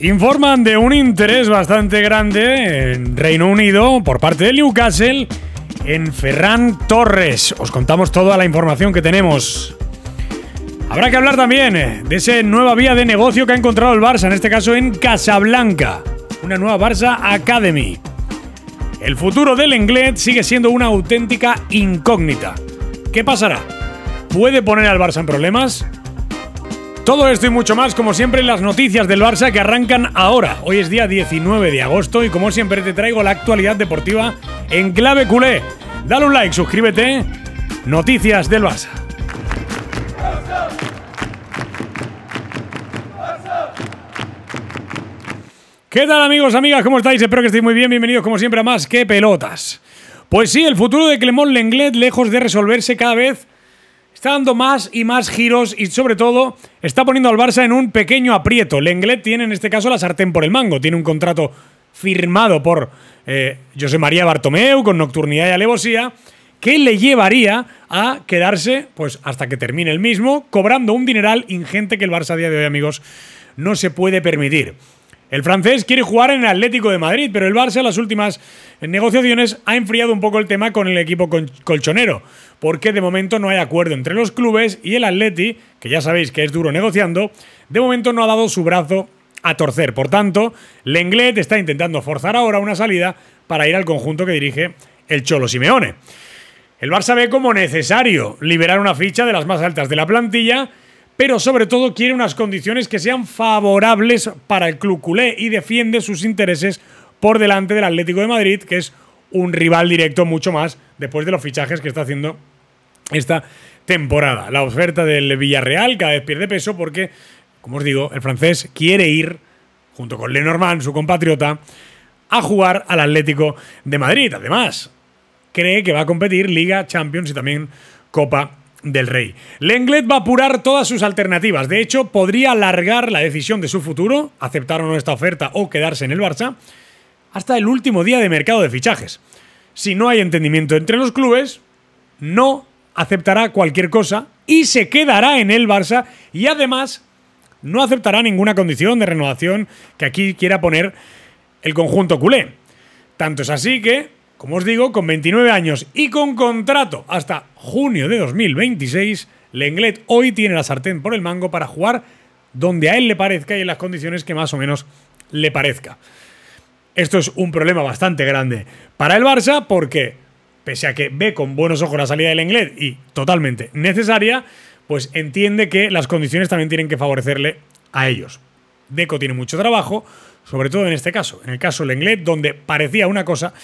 Informan de un interés bastante grande en Reino Unido por parte de Newcastle en Ferran Torres. Os contamos toda la información que tenemos. Habrá que hablar también eh, de esa nueva vía de negocio que ha encontrado el Barça, en este caso en Casablanca, una nueva Barça Academy. El futuro del Englet sigue siendo una auténtica incógnita. ¿Qué pasará? ¿Puede poner al Barça en problemas? Todo esto y mucho más, como siempre, en las noticias del Barça que arrancan ahora. Hoy es día 19 de agosto y como siempre te traigo la actualidad deportiva en clave culé. Dale un like, suscríbete. Noticias del Barça. ¿Qué tal amigos, amigas? ¿Cómo estáis? Espero que estéis muy bien. Bienvenidos como siempre a más que pelotas. Pues sí, el futuro de Clemón Lenglet, lejos de resolverse cada vez, está dando más y más giros y sobre todo está poniendo al Barça en un pequeño aprieto. Lenglet tiene en este caso la sartén por el mango, tiene un contrato firmado por eh, José María Bartomeu con nocturnidad y alevosía que le llevaría a quedarse pues hasta que termine el mismo cobrando un dineral ingente que el Barça a día de hoy, amigos, no se puede permitir. El francés quiere jugar en el Atlético de Madrid, pero el Barça en las últimas negociaciones ha enfriado un poco el tema con el equipo colchonero porque de momento no hay acuerdo entre los clubes y el Atleti, que ya sabéis que es duro negociando, de momento no ha dado su brazo a torcer. Por tanto, Lenglet está intentando forzar ahora una salida para ir al conjunto que dirige el Cholo Simeone. El Barça ve como necesario liberar una ficha de las más altas de la plantilla, pero sobre todo quiere unas condiciones que sean favorables para el club culé y defiende sus intereses por delante del Atlético de Madrid, que es un rival directo mucho más después de los fichajes que está haciendo esta temporada. La oferta del Villarreal cada vez pierde peso porque, como os digo, el francés quiere ir, junto con Lenormand, su compatriota, a jugar al Atlético de Madrid. Además, cree que va a competir Liga, Champions y también Copa del Rey. Lenglet va a apurar todas sus alternativas. De hecho, podría alargar la decisión de su futuro, aceptar o no esta oferta o quedarse en el Barça, hasta el último día de mercado de fichajes. Si no hay entendimiento entre los clubes, no aceptará cualquier cosa y se quedará en el Barça y además no aceptará ninguna condición de renovación que aquí quiera poner el conjunto culé. Tanto es así que, como os digo, con 29 años y con contrato hasta junio de 2026, Lenglet hoy tiene la sartén por el mango para jugar donde a él le parezca y en las condiciones que más o menos le parezca. Esto es un problema bastante grande para el Barça porque pese a que ve con buenos ojos la salida del Englet y totalmente necesaria, pues entiende que las condiciones también tienen que favorecerle a ellos. Deco tiene mucho trabajo, sobre todo en este caso, en el caso Lenglet, donde parecía una cosa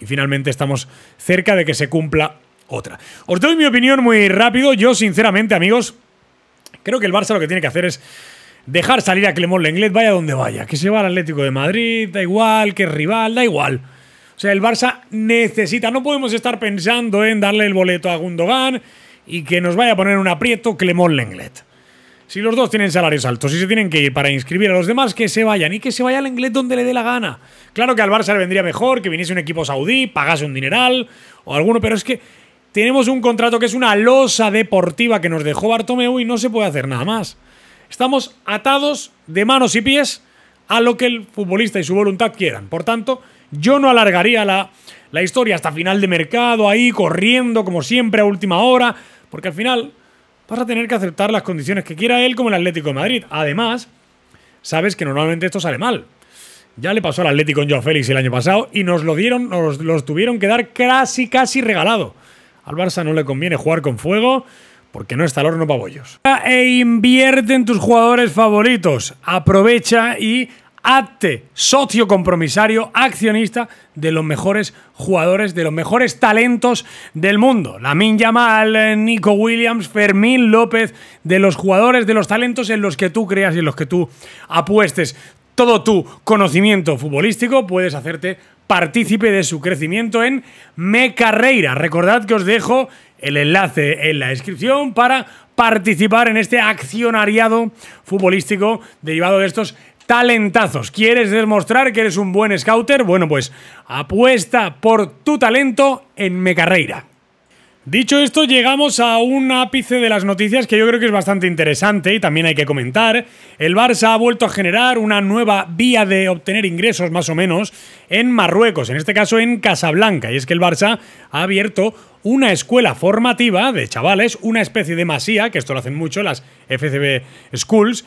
y finalmente estamos cerca de que se cumpla otra. Os doy mi opinión muy rápido. Yo, sinceramente, amigos, creo que el Barça lo que tiene que hacer es dejar salir a Clemón Lenglet, vaya donde vaya. Que se va al Atlético de Madrid, da igual, que es rival, da igual. O sea, el Barça necesita, no podemos estar pensando en darle el boleto a Gundogan y que nos vaya a poner un aprieto Clemón Lenglet. Si los dos tienen salarios altos y se tienen que ir para inscribir a los demás, que se vayan y que se vaya al inglés donde le dé la gana. Claro que al Barça le vendría mejor que viniese un equipo saudí, pagase un dineral o alguno, pero es que tenemos un contrato que es una losa deportiva que nos dejó Bartomeu y no se puede hacer nada más. Estamos atados de manos y pies a lo que el futbolista y su voluntad quieran. Por tanto, yo no alargaría la, historia hasta final de mercado, ahí corriendo como siempre a última hora, porque al final vas a tener que aceptar las condiciones que quiera él como el Atlético de Madrid. Además, sabes que normalmente esto sale mal. Ya le pasó al Atlético en Joao Félix el año pasado y nos lo dieron, nos los tuvieron que dar casi, casi regalado. Al Barça no le conviene jugar con fuego porque no está el horno para bollos. E invierte en tus jugadores favoritos. Aprovecha y Hazte, socio compromisario, accionista de los mejores jugadores, de los mejores talentos del mundo. La llama Yamal, eh, Nico Williams, Fermín López, de los jugadores, de los talentos en los que tú creas y en los que tú apuestes todo tu conocimiento futbolístico, puedes hacerte partícipe de su crecimiento en Me Carreira. Recordad que os dejo el enlace en la descripción para participar en este accionariado futbolístico derivado de estos talentazos. ¿Quieres demostrar que eres un buen scouter? Bueno, pues apuesta por tu talento en Mecarreira. Dicho esto, llegamos a un ápice de las noticias que yo creo que es bastante interesante y también hay que comentar. El Barça ha vuelto a generar una nueva vía de obtener ingresos, más o menos, en Marruecos, en este caso en Casablanca. Y es que el Barça ha abierto una escuela formativa de chavales, una especie de masía, que esto lo hacen mucho las FCB Schools,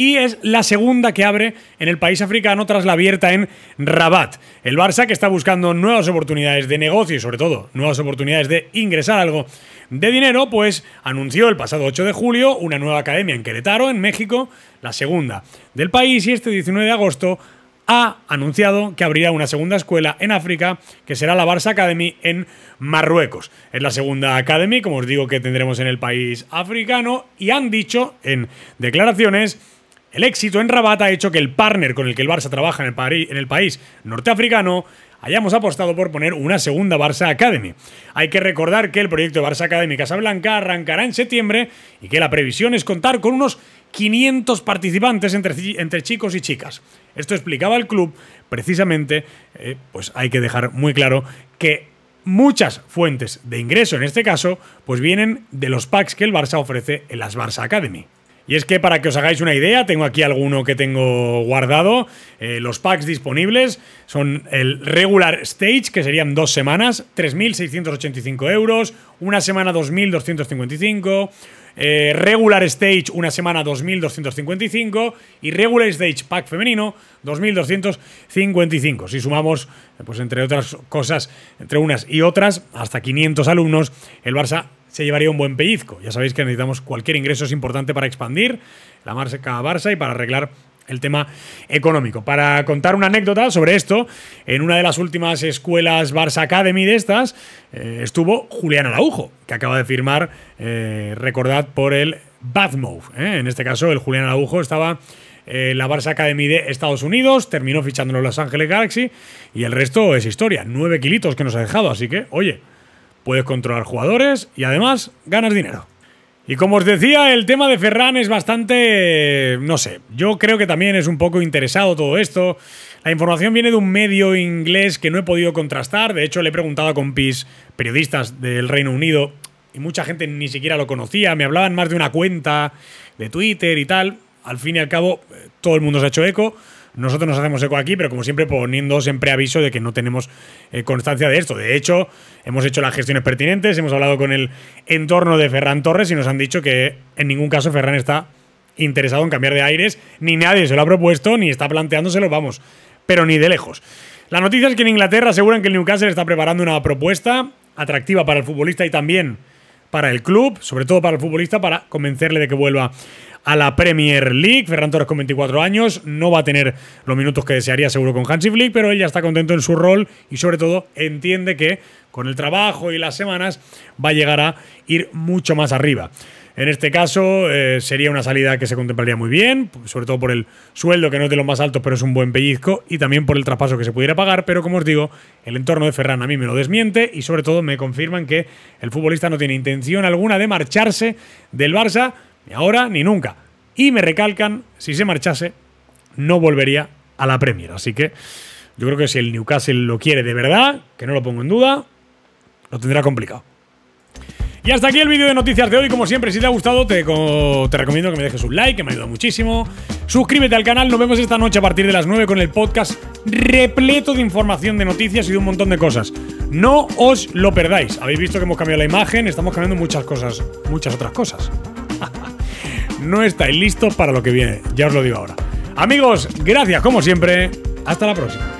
y es la segunda que abre en el país africano tras la abierta en Rabat. El Barça, que está buscando nuevas oportunidades de negocio y sobre todo nuevas oportunidades de ingresar algo de dinero, pues anunció el pasado 8 de julio una nueva academia en Querétaro, en México, la segunda del país, y este 19 de agosto ha anunciado que abrirá una segunda escuela en África, que será la Barça Academy en Marruecos. Es la segunda Academy, como os digo, que tendremos en el país africano, y han dicho en declaraciones el éxito en Rabat ha hecho que el partner con el que el Barça trabaja en el, país norteafricano hayamos apostado por poner una segunda Barça Academy. Hay que recordar que el proyecto Barça Academy Casablanca arrancará en septiembre y que la previsión es contar con unos 500 participantes entre, chicos y chicas. Esto explicaba el club, precisamente, eh, pues hay que dejar muy claro que muchas fuentes de ingreso en este caso, pues vienen de los packs que el Barça ofrece en las Barça Academy. Y es que para que os hagáis una idea, tengo aquí alguno que tengo guardado. Eh, los packs disponibles son el regular stage, que serían dos semanas, 3.685 euros, una semana 2.255. Eh, regular Stage, una semana 2.255. Y Regular Stage Pack femenino, 2.255. Si sumamos, eh, pues entre otras cosas, entre unas y otras, hasta 500 alumnos, el Barça se llevaría un buen pellizco. Ya sabéis que necesitamos cualquier ingreso es importante para expandir la marca Barça y para arreglar el tema económico. Para contar una anécdota sobre esto, en una de las últimas escuelas Barça Academy de estas eh, estuvo Julián Araujo, que acaba de firmar, eh, recordad, por el Batmove, ¿eh? En este caso, el Julián Araujo estaba en la Barça Academy de Estados Unidos, terminó fichándolo en Los Ángeles Galaxy y el resto es historia. Nueve kilitos que nos ha dejado, así que, oye, puedes controlar jugadores y además ganas dinero. Y como os decía, el tema de Ferran es bastante... no sé, yo creo que también es un poco interesado todo esto. La información viene de un medio inglés que no he podido contrastar, de hecho le he preguntado a compis periodistas del Reino Unido y mucha gente ni siquiera lo conocía, me hablaban más de una cuenta de Twitter y tal. Al fin y al cabo, eh, todo el mundo se ha hecho eco. Nosotros nos hacemos eco aquí, pero como siempre poniendo siempre aviso de que no tenemos eh, constancia de esto. De hecho, hemos hecho las gestiones pertinentes, hemos hablado con el entorno de Ferran Torres y nos han dicho que en ningún caso Ferran está interesado en cambiar de aires, ni nadie se lo ha propuesto, ni está planteándoselo, vamos, pero ni de lejos. La noticia es que en Inglaterra aseguran que el Newcastle está preparando una propuesta atractiva para el futbolista y también para el club, sobre todo para el futbolista, para convencerle de que vuelva a la Premier League. Ferran Torres con 24 años no va a tener los minutos que desearía seguro con Hansi Flick, pero él ya está contento en su rol y sobre todo entiende que con el trabajo y las semanas va a llegar a ir mucho más arriba. En este caso eh, sería una salida que se contemplaría muy bien, sobre todo por el sueldo que no es de los más altos, pero es un buen pellizco, y también por el traspaso que se pudiera pagar, pero como os digo, el entorno de Ferran a mí me lo desmiente y sobre todo me confirman que el futbolista no tiene intención alguna de marcharse del Barça, ni ahora ni nunca. Y me recalcan, si se marchase, no volvería a la Premier. Así que yo creo que si el Newcastle lo quiere de verdad, que no lo pongo en duda, lo tendrá complicado. Y hasta aquí el vídeo de noticias de hoy. Como siempre, si te ha gustado, te, recomiendo que me dejes un like, que me ayuda muchísimo. Suscríbete al canal, nos vemos esta noche a partir de las 9 con el podcast repleto de información, de noticias y de un montón de cosas. No os lo perdáis. Habéis visto que hemos cambiado la imagen, estamos cambiando muchas cosas, muchas otras cosas no estáis listos para lo que viene. Ya os lo digo ahora. Amigos, gracias como siempre. Hasta la próxima.